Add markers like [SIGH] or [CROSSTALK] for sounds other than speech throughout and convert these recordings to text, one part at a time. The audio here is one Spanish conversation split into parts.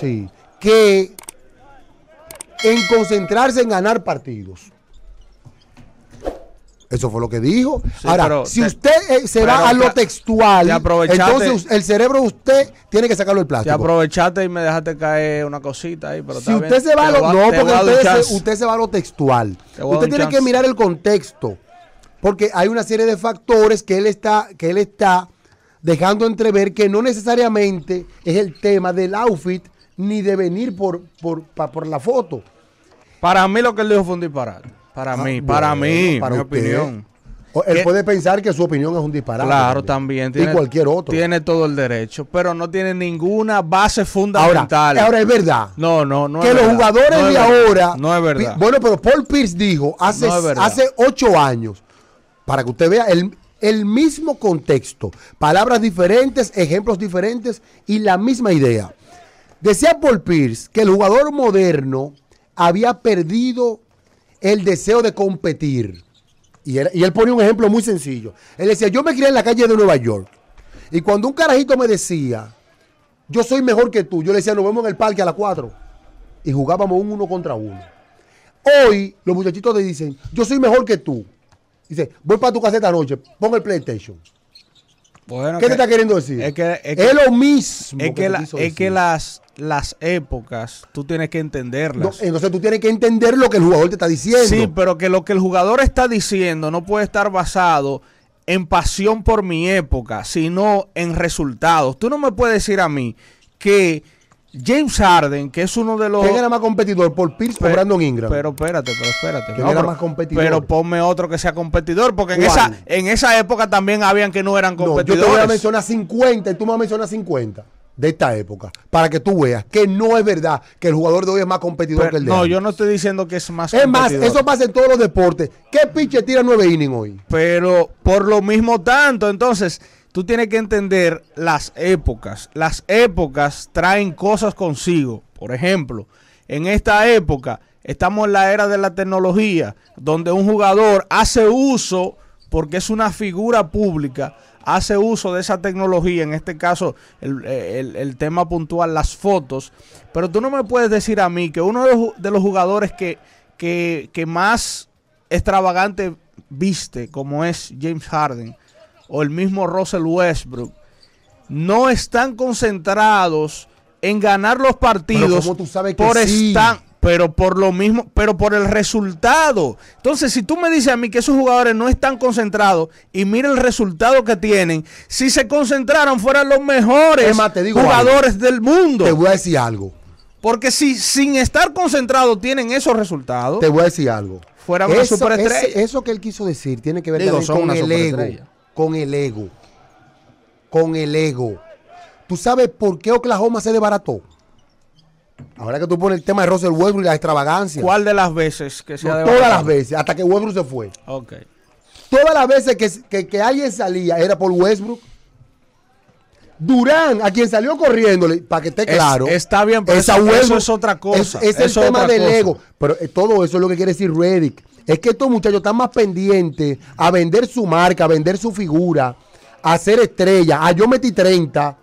Sí. Que en concentrarse en ganar partidos. Eso fue lo que dijo. Ahora, si usted eh, se va a lo textual, entonces el cerebro de usted tiene que sacarlo del plástico. Te aprovechaste y me dejaste caer una cosita ahí, pero Si usted se va a lo. no, porque usted se, va a lo textual. Usted tiene que mirar el contexto. Porque hay una serie de factores que él está, que él está dejando entrever que no necesariamente es el tema del outfit ni de venir por, por, la foto. Para mí lo que él dijo fue un disparate. Para ah, mí, para mí, para mi opinión. él puede pensar que su opinión es un disparate. Claro, también. Tiene, y cualquier otro. Tiene todo el derecho, pero no tiene ninguna base fundamental. Ahora, ahora es verdad. No, no, no. Que los jugadores de ahora. No es verdad. Bueno, pero Paul Pierce dijo hace, hace ocho años, para que usted vea, él, el mismo contexto, palabras diferentes, ejemplos diferentes y la misma idea. Decía Paul Pierce que el jugador moderno había perdido el deseo de competir. Y él, pone un ejemplo muy sencillo. Él decía, yo me crié en la calle de Nueva York. Y cuando un carajito me decía, yo soy mejor que tú, yo le decía, nos vemos en el parque a las 4. Y jugábamos un uno contra uno. Hoy los muchachitos te dicen, yo soy mejor que tú. Dice, voy para tu casa esta noche, pongo el PlayStation. ¿Qué te está queriendo decir? Es, lo mismo. Es que, las, las épocas tú tienes que entenderlas. entonces tú tienes que entender lo que el jugador te está diciendo. Sí, pero que lo que el jugador está diciendo no puede estar basado en pasión por mi época, sino en resultados. Tú no me puedes decir a mí que James Harden, que es uno de los. ¿Quién era más competidor? ¿Por Pierce o Brandon Ingram? Pero espérate, pero espérate. ¿Quién era más competidor? Pero ponme otro que sea competidor, porque en esa, en esa época también habían que no eran competidores. yo te voy a mencionar 50 y tú me vas a mencionar 50 de esta época, para que tú veas que no es verdad que el jugador de hoy es más competidor que el de No, yo no estoy diciendo que es más Es más, eso pasa en todos los deportes. ¿Qué pinche tira nueve innings hoy? Pero por lo mismo tanto, entonces tú tienes que entender las épocas. Las épocas traen cosas consigo. Por ejemplo, en esta época estamos en la era de la tecnología, donde un jugador hace uso, porque es una figura pública, hace uso de esa tecnología, en este caso el, tema puntual, las fotos. Pero tú no me puedes decir a mí que uno de los jugadores que, que más extravagante viste, como es James Harden, o el mismo Russell Westbrook no están concentrados en ganar los partidos pero tú sabes que por sí. pero por lo mismo, pero por el resultado. Entonces, si tú me dices a mí que esos jugadores no están concentrados y mira el resultado que tienen, si se concentraran fueran los mejores jugadores del mundo. Te voy a decir algo. Porque si sin estar concentrados tienen esos resultados. Te voy a decir algo. eso, que él quiso decir tiene que ver con el ego con el ego. Con el ego. ¿Tú sabes por qué Oklahoma se desbarató? Ahora que tú pones el tema de Russell Westbrook y la extravagancia. ¿Cuál de las veces que se Todas las veces, hasta que Westbrook se fue. Ok. Todas las veces que, que, alguien salía era por Westbrook. Durán, a quien salió corriendo, para que esté claro. está bien, pero eso, es otra cosa. Es, el tema del ego. Pero eh, todo eso es lo que quiere decir Reddick. Es que estos muchachos están más pendientes a vender su marca, a vender su figura, a ser estrella. Ah, yo metí 30.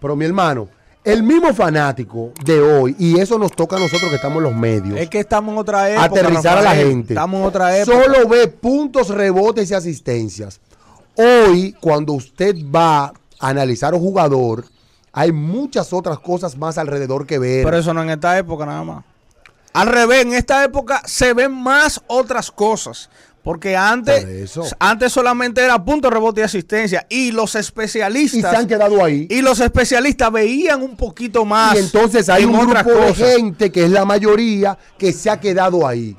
Pero mi hermano, el mismo fanático de hoy, y eso nos toca a nosotros que estamos en los medios. Es que estamos en otra época. Aterrizar a la gente. Estamos en otra época. Solo ve puntos, rebotes y asistencias. Hoy, cuando usted va a analizar un jugador, hay muchas otras cosas más alrededor que ver. Pero eso no en esta época nada más. Al revés, en esta época se ven más otras cosas. Porque antes, antes solamente era punto, rebote y asistencia. Y los especialistas. Y se han quedado ahí. Y los especialistas veían un poquito más. Y entonces hay un grupo de gente, que es la mayoría, que se ha quedado ahí.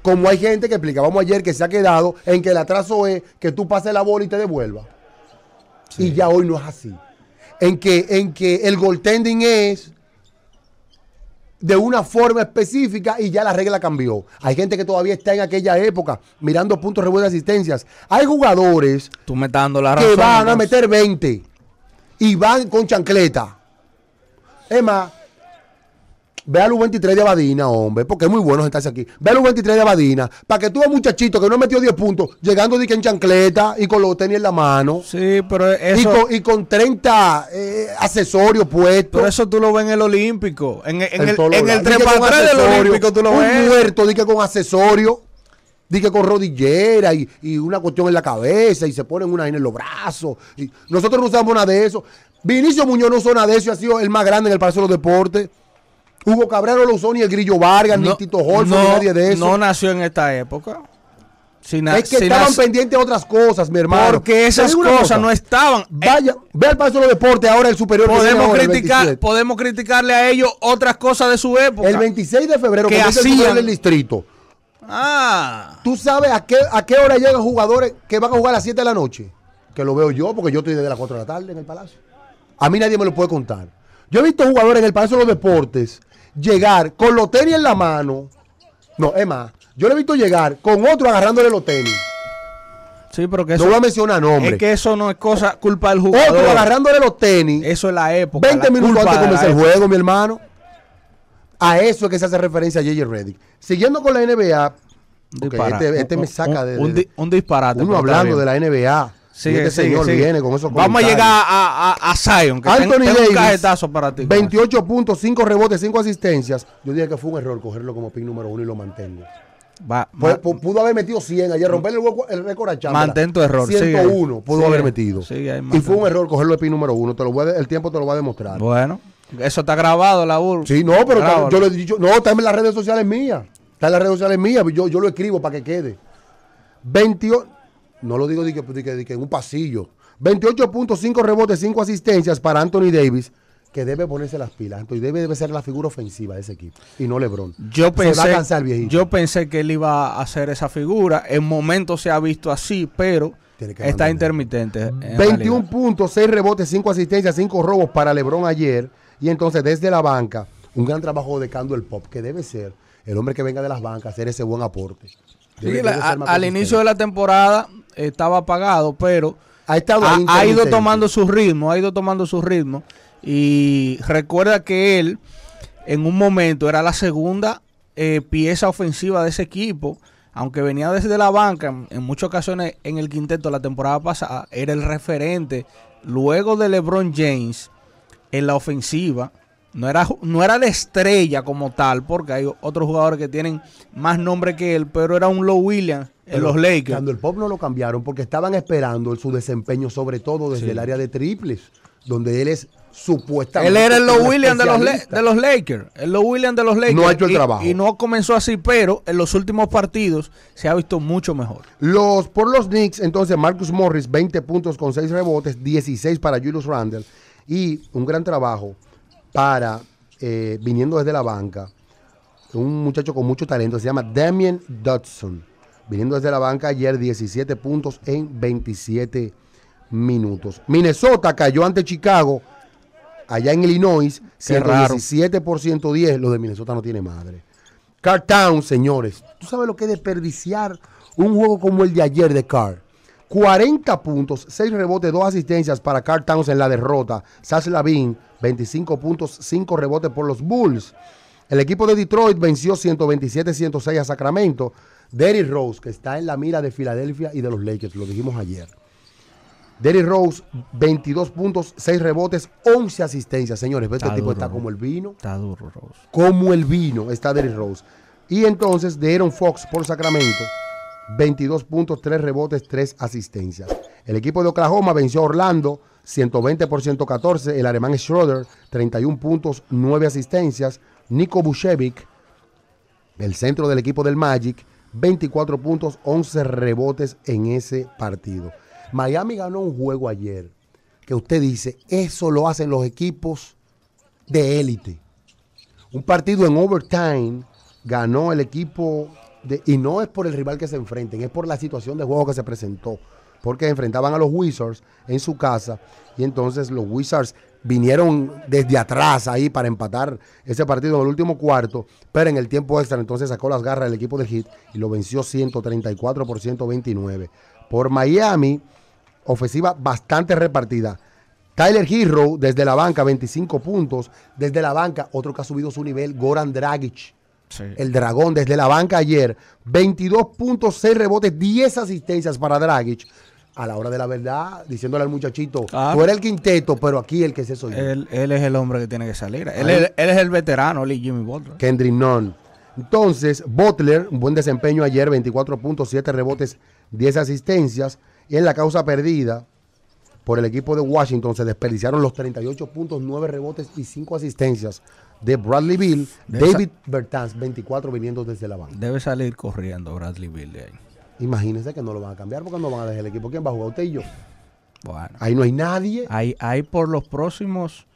Como hay gente que explicábamos ayer que se ha quedado en que el atraso es que tú pases la bola y te devuelvas. Y ya hoy no es así. En que, en que el goaltending es de una forma específica y ya la regla cambió. Hay gente que todavía está en aquella época mirando puntos revueltos de asistencias. Hay jugadores la que van a meter 20 y van con chancleta. Es más, Ve 23 de Abadina, hombre, porque es muy bueno sentarse aquí. Ve los 23 de Abadina, para que tú muchachito que no metió 10 puntos, llegando en chancleta y con los tenis en la mano. Sí, pero eso. Y con, y con 30 eh, accesorios puestos. Pero eso tú lo ves en el Olímpico. En, en, en el, en el 3 del Olímpico tú lo ves. Un muerto, di con accesorios. Di con rodillera y, y, una cuestión en la cabeza y se ponen una en los brazos. Y nosotros no usamos nada de eso. Vinicio Muñoz no usó nada de eso y ha sido el más grande en el Palacio de los Deportes. Hugo Cabrero lo usó ni el Grillo Vargas, ni Tito Holford, ni nadie de eso. No nació en esta época. es que estaban pendientes de otras cosas, mi hermano. Porque esas cosas no estaban. Vaya, eh, ve al Palacio de los deportes ahora el superior. Podemos criticar, podemos criticarle a ellos otras cosas de su época. El 26 de febrero que hacía el distrito. Ah. ¿Tú sabes a qué, a qué hora llegan jugadores que van a jugar a las 7 de la noche? Que lo veo yo porque yo estoy desde las 4 de la tarde en el Palacio. A mí nadie me lo puede contar. Yo he visto jugadores en el Palacio de los Deportes llegar con los tenis en la mano. No, es más, yo le he visto llegar con otro agarrándole los tenis. Sí, pero que eso, no voy a nombre. Es que eso no es cosa culpa del jugador. Otro agarrándole los tenis. Eso es la época. 20 minutos antes de comenzar el juego, mi hermano. A eso es que se hace referencia a JJ Reddick. Siguiendo con la NBA. este, este me saca de, Un, disparate. Uno hablando de la NBA. Este sigue, señor viene con esos Vamos a llegar a, a, Zion, que tengo, un cajetazo para ti. rebotes, 5 asistencias. Yo dije que fue un error cogerlo como pin número uno y lo mantengo. pudo, haber metido 100 ayer, romperle el, récord a Chamberlain. Mantén tu error. 101 pudo haber metido. y fue un error cogerlo de pin número uno. Te lo el tiempo te lo va a demostrar. Bueno, eso está grabado, la url. Sí, no, pero yo le he dicho, no, está en las redes sociales mías. Está en las redes sociales mías. Yo, yo lo escribo para que quede. 28 no lo digo de que, de que en un pasillo. 28.5 rebotes, 5 asistencias para Anthony Davis que debe ponerse las pilas. Anthony Davis debe ser la figura ofensiva de ese equipo y no LeBron. Yo pensé, se Yo pensé que él iba a hacer esa figura. En momentos se ha visto así, pero está intermitente. 21 puntos, 6 rebotes, 5 asistencias, 5 robos para LeBron ayer. Y entonces desde la banca, un gran trabajo de Cando el Pop, que debe ser el hombre que venga de las bancas, hacer ese buen aporte. al inicio de la temporada estaba apagado, pero ha, estado ha, ido tomando su ritmo, ha ido tomando su ritmo. Y recuerda que él en un momento era la segunda eh, pieza ofensiva de ese equipo. Aunque venía desde la banca, en muchas ocasiones en el quinteto la temporada pasada era el referente luego de LeBron James en la ofensiva no era, no era la estrella como tal, porque hay otros jugadores que tienen más nombre que él, pero era un Low Williams en los Lakers. Cuando el pop no lo cambiaron, porque estaban esperando su desempeño, sobre todo desde el área de triples, donde él es supuestamente. Él era el Low Williams de los, de los Lakers. El Low Williams de los Lakers. No ha hecho el trabajo. Y no comenzó así, pero en los últimos partidos se ha visto mucho mejor. Los, por los Knicks, entonces Marcus Morris, 20 puntos con 6 rebotes, 16 para Julius Randle. Y un gran trabajo para, eh, viniendo desde la banca, un muchacho con mucho talento, se llama Damien Dodson. Viniendo desde la banca ayer, 17 puntos en 27 minutos. Minnesota cayó ante Chicago, allá en Illinois, 117 por 110. Lo de Minnesota no tiene madre. Car Town, señores. ¿Tú sabes lo que es desperdiciar un juego como el de ayer de Carr? 40 puntos, 6 rebotes, 2 asistencias para Carl Towns en la derrota. Sass Lavin 25 puntos, 5 rebotes por los Bulls. El equipo de Detroit venció 127-106 a Sacramento. Derrick Rose, que está en la mira de Filadelfia y de los Lakers, lo dijimos ayer. Derrick Rose, 22 puntos, 6 rebotes, 11 asistencias. Señores, este tipo está como el vino. Está duro, Rose. Como el vino está Derrick Rose. Y entonces, de Fox por Sacramento, 22 puntos, 3 rebotes, 3 asistencias. El equipo de Oklahoma venció a Orlando 120 por 114. El alemán Schroeder, 31 puntos, 9 asistencias. Nico Bushevik, el centro del equipo del Magic, 24 puntos, 11 rebotes en ese partido. Miami ganó un juego ayer que usted dice, eso lo hacen los equipos de élite. Un partido en overtime ganó el equipo y no es por el rival que se enfrenten, es por la situación de juego que se presentó porque enfrentaban a los Wizards en su casa y entonces los Wizards vinieron desde atrás ahí para empatar ese partido en el último cuarto, pero en el tiempo extra entonces sacó las garras del equipo de Heat y lo venció 134 por 129. Por Miami, ofensiva bastante repartida. Tyler Hero desde la banca, 25 puntos. Desde la banca, otro que ha subido su nivel, Goran Dragic. El dragón desde la banca ayer, 22 puntos, 6 rebotes, 10 asistencias para Dragic a la hora de la verdad, diciéndole al muchachito, ah. tú eres el quinteto, pero aquí el que se soy Él, es el hombre que tiene que salir. Él, es el veterano, Lee Jimmy Butler. Kendrick Nunn. Entonces, Butler, un buen desempeño ayer, 24.7 rebotes, 10 asistencias. Y en la causa perdida por el equipo de Washington se desperdiciaron los 38 puntos, 9 rebotes y 5 asistencias de Bradley Bill. David Bertans, 24 viniendo desde la banda Debe salir corriendo Bradley Bill de ahí. Imagínense que no lo van a cambiar porque no van a dejar el equipo. ¿Quién va a jugar? Usted y yo. ahí no hay nadie. Ahí hay por los próximos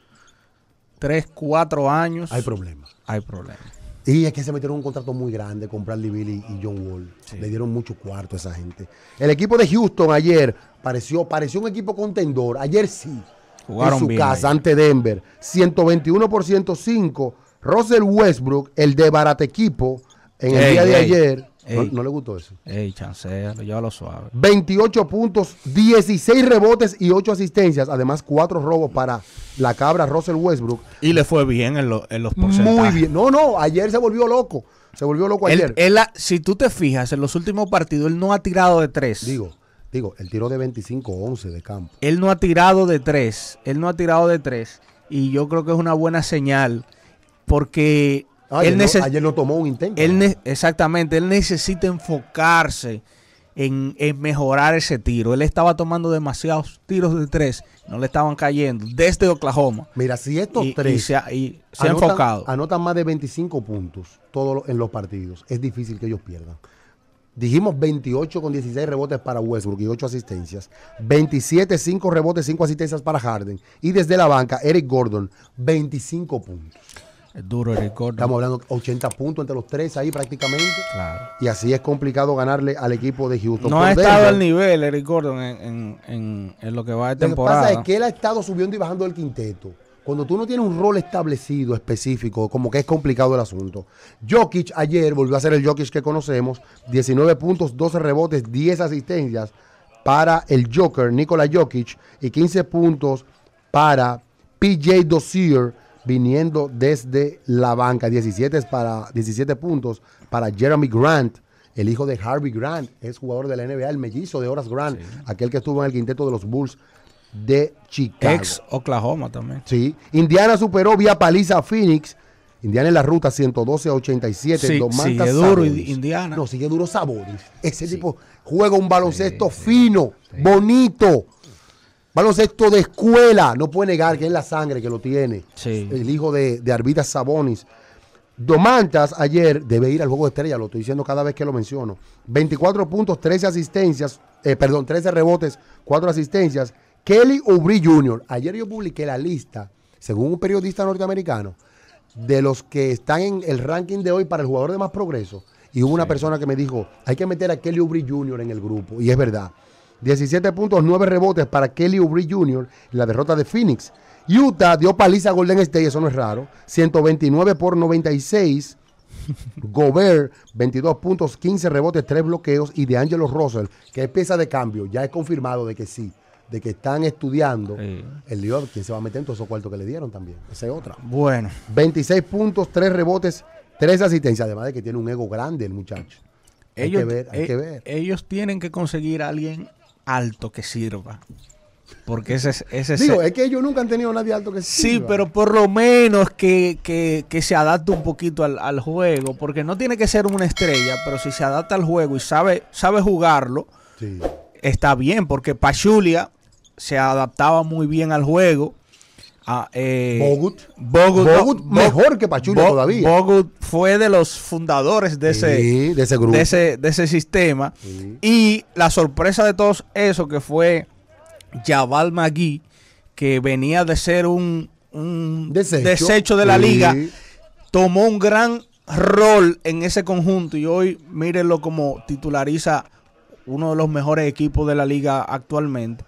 3, 4 años. Hay problemas. Hay problemas. Y es que se metieron un contrato muy grande con Bradley Billy y John Wall. Le dieron mucho cuarto a esa gente. El equipo de Houston ayer pareció, pareció un equipo contendor. Ayer sí. Jugaron en su casa ante Denver. 121 por 105. Russell Westbrook, el de Barate Equipo, en el día de ayer no, le gustó eso. Ey, llévalo suave. 28 puntos, 16 rebotes y 8 asistencias. Además, 4 robos para la cabra Russell Westbrook. Y le fue bien en, los porcentajes. Muy bien. No, no, ayer se volvió loco. Se volvió loco ayer. si tú te fijas, en los últimos partidos él no ha tirado de 3. Digo, digo, él tiró de 25-11 de campo. Él no ha tirado de 3. Él no ha tirado de 3. Y yo creo que es una buena señal porque ayer, no, tomó un intento. Él exactamente, él necesita enfocarse en, mejorar ese tiro. Él estaba tomando demasiados tiros de tres, no le estaban cayendo desde Oklahoma. Mira, si estos tres y se, ha, enfocado. Anotan más de 25 puntos todos en los partidos. Es difícil que ellos pierdan. Dijimos 28 con 16 rebotes para Westbrook y 8 asistencias. 27, 5 rebotes, 5 asistencias para Harden. Y desde la banca, Eric Gordon, 25 puntos. Es duro el record. Estamos hablando 80 puntos entre los tres ahí prácticamente. Claro. Y así es complicado ganarle al equipo de Houston. No ha estado al nivel Eric Gordon en, lo que va de temporada. Lo que pasa es que él ha estado subiendo y bajando el quinteto. Cuando tú no tienes un rol establecido, específico, como que es complicado el asunto. Jokic ayer volvió a ser el Jokic que conocemos. 19 puntos, 12 rebotes, 10 asistencias para el Joker, Nikola Jokic, y 15 puntos para PJ Dosier viniendo desde la banca. 17, para, 17 puntos para Jeremy Grant, el hijo de Harvey Grant, es jugador de la NBA, el mellizo de Horace Grant, aquel que estuvo en el quinteto de los Bulls de Chicago. Ex Oklahoma también. Sí. Indiana superó vía paliza a Phoenix. Indiana en la ruta 112 a 87. Sí, sigue duro Indiana. No, sigue duro Sabonis. Ese tipo juega un baloncesto fino, bonito Baloncesto de escuela, no puede negar que es la sangre que lo tiene. El hijo de, de Arvidas Sabonis. Domantas ayer debe ir al juego de estrella, lo estoy diciendo cada vez que lo menciono. 24 puntos, 13 asistencias, eh, perdón, 13 rebotes, 4 asistencias. Kelly Ubri Jr. Ayer yo publiqué la lista, según un periodista norteamericano, de los que están en el ranking de hoy para el jugador de más progreso. Y hubo una persona que me dijo, hay que meter a Kelly Ubri Jr. en el grupo. Y es verdad. 17 puntos, 9 rebotes para Kelly Oubre Jr. la derrota de Phoenix. Utah dio paliza a Golden State, eso no es raro. 129 por 96. [LAUGHS] Gobert, 22 puntos, 15 rebotes, 3 bloqueos. Y de Angelo Russell, que es pieza de cambio, ya es confirmado de que sí de que están estudiando el lío, que se va a meter en todos esos cuartos que le dieron también. Esa es otra. Bueno. 26 puntos, 3 rebotes, 3 asistencias. Además de que tiene un ego grande el muchacho. hay que ver, hay eh, que ver. Ellos tienen que conseguir a alguien alto que sirva. Porque ese es... Ese, es que ellos nunca han tenido nadie alto que sirva. Sí, pero por lo menos que, que, se adapte un poquito al, juego. Porque no tiene que ser una estrella, pero si se adapta al juego y sabe, sabe jugarlo, está bien. Porque Pachulia se adaptaba muy bien al juego Ah, eh, Bogut. mejor que Pachulia todavía. Bogut fue de los fundadores de, ese, de, ese, sistema. Y la sorpresa de todos eso que fue Jabal Magui, que venía de ser un, desecho. de la liga, tomó un gran rol en ese conjunto y hoy mírenlo como titulariza uno de los mejores equipos de la liga actualmente.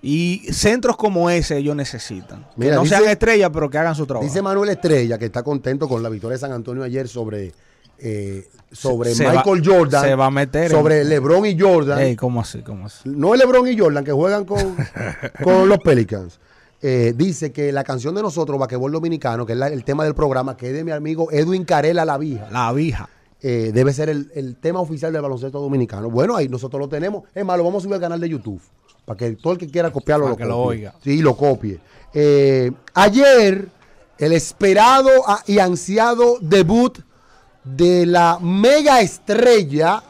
Y centros como ese ellos necesitan. que no sean estrellas, pero que hagan su trabajo. Dice Manuel Estrella que está contento con la victoria de San Antonio ayer sobre eh, sobre Michael Jordan. Se va a meter. Sobre LeBron y Jordan. Ey, ¿cómo así? ¿Cómo así? No LeBron y Jordan, que juegan con, [LAUGHS] con los Pelicans. Eh, dice que la canción de nosotros, Vaquebol Dominicano, que es el tema del programa, que es de mi amigo Edwin Carela La Vija. La Vija. Eh, debe ser el, el, tema oficial del baloncesto dominicano. Bueno, ahí nosotros lo tenemos. Es más, lo vamos a subir al canal de YouTube para que todo el que quiera copiarlo lo, que copie. lo oiga. Sí, lo copie. Eh, ayer, el esperado y ansiado debut de la mega estrella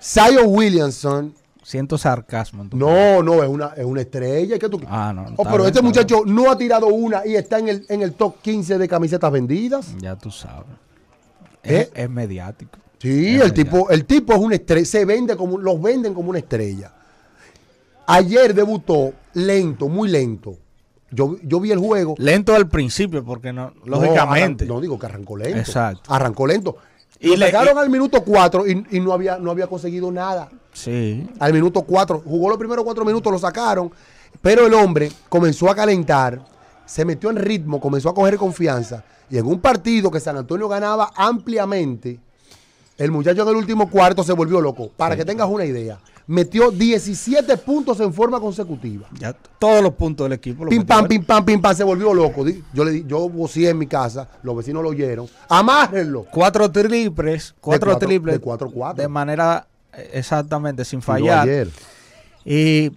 Sayo Williamson. Siento sarcasmo. no, no, es una, es una estrella. Ah, no. no oh, pero este muchacho no ha tirado una y está en el, top 15 de camisetas vendidas. Ya tú sabes. Es, ¿Eh? mediático. Sí, el, Tipo, el tipo es una estrella. Se vende como, los venden como una estrella. Ayer debutó lento, muy lento. Yo, vi el juego. Lento al principio, porque no, lógicamente. No, digo que arrancó lento. Exacto. Arrancó lento. Y llegaron al minuto cuatro y, no, había, no había conseguido nada. Sí. Al minuto cuatro. Jugó los primeros cuatro minutos, lo sacaron. Pero el hombre comenzó a calentar, se metió en ritmo, comenzó a coger confianza. Y en un partido que San Antonio ganaba ampliamente, el muchacho en el último cuarto se volvió loco. Para que tengas una idea metió 17 puntos en forma consecutiva. Ya todos los puntos del equipo. pim, pam, pim, pam, pim, pam, se volvió loco. Yo le yo en mi casa, los vecinos lo oyeron. Amárrenlo. Cuatro triples, cuatro, triples. De cuatro, cuatro. De manera eh, exactamente, sin fallar. Y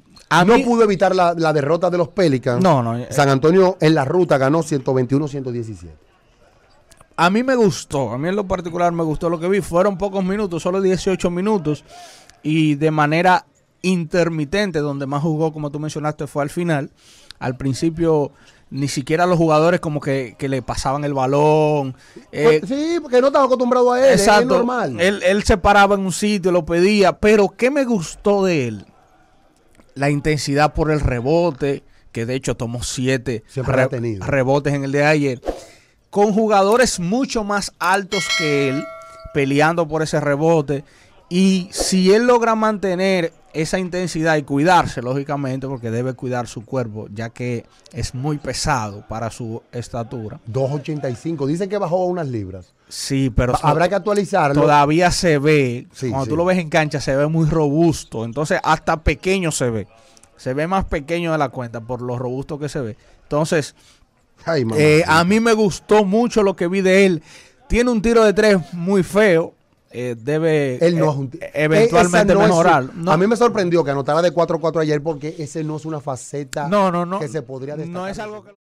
no pudo evitar la, la, derrota de los Pelicans. No, no. Eh, San Antonio en la ruta ganó 121-117. A mí me gustó, a mí en lo particular me gustó lo que vi. Fueron pocos minutos, solo 18 minutos y de manera intermitente, donde más jugó, como tú mencionaste, fue al final. Al principio ni siquiera los jugadores como que, le pasaban el balón. Eh, pues, sí, porque no estaba acostumbrado a él, exacto, normal. Él, se paraba en un sitio, lo pedía, pero ¿qué me gustó de él? La intensidad por el rebote, que de hecho tomó siete rebotes en el de ayer, con jugadores mucho más altos que él, peleando por ese rebote y si él logra mantener esa intensidad y cuidarse, lógicamente, porque debe cuidar su cuerpo, ya que es muy pesado para su estatura. 2.85, Dicen que bajó unas libras. Sí, pero... Habrá que actualizarlo. Todavía se ve, cuando tú lo ves en cancha, se ve muy robusto, entonces hasta pequeño se ve. Se ve más pequeño de la cuenta por lo robusto que se ve. Entonces, eh, a mí me gustó mucho lo que vi de él. Tiene un tiro de tres muy feo, eh, debe Él no, eh, eh, eventualmente no A mí me sorprendió que anotara de 4-4 ayer porque ese no es una faceta que se podría destacar. No es algo que...